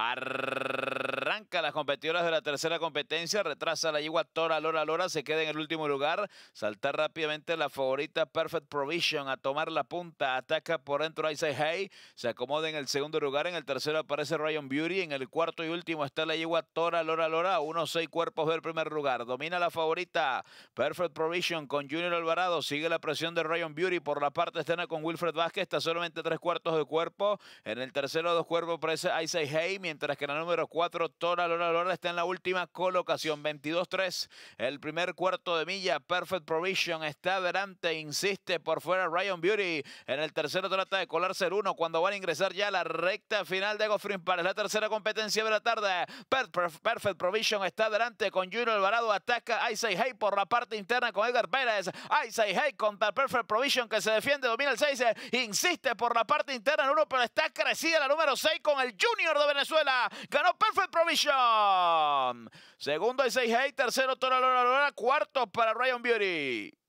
Arr las competidoras de la tercera competencia, retrasa la yegua Tora Lora Lora, se queda en el último lugar, saltar rápidamente la favorita Perfect Provision a tomar la punta, ataca por dentro Ice Hay, se acomoda en el segundo lugar, en el tercero aparece Ryan Beauty, en el cuarto y último está la yegua Tora Lora Lora, unos seis cuerpos del primer lugar, domina la favorita Perfect Provision con Junior Alvarado, sigue la presión de Ryan Beauty por la parte externa con Wilfred Vázquez, está solamente tres cuartos de cuerpo, en el tercero dos cuerpos aparece Ice Hay mientras que en la número cuatro Tora Lola está en la última colocación, 22-3. El primer cuarto de milla, Perfect Provision está adelante, insiste por fuera Ryan Beauty. En el tercero trata de colarse el uno, cuando van a ingresar ya a la recta final de Goffrin para La tercera competencia de la tarde. Perfect Provision está adelante con Junior Alvarado. Ataca Isaac Hay por la parte interna con Edgar Pérez. Isaac Hay contra Perfect Provision que se defiende, domina el 6. Insiste por la parte interna en uno pero está crecida la número 6 con el Junior de Venezuela. Ganó Perfect Provision. Segundo y 6 Hey, tercero Tora Lora Lora, cuarto para Ryan Beauty.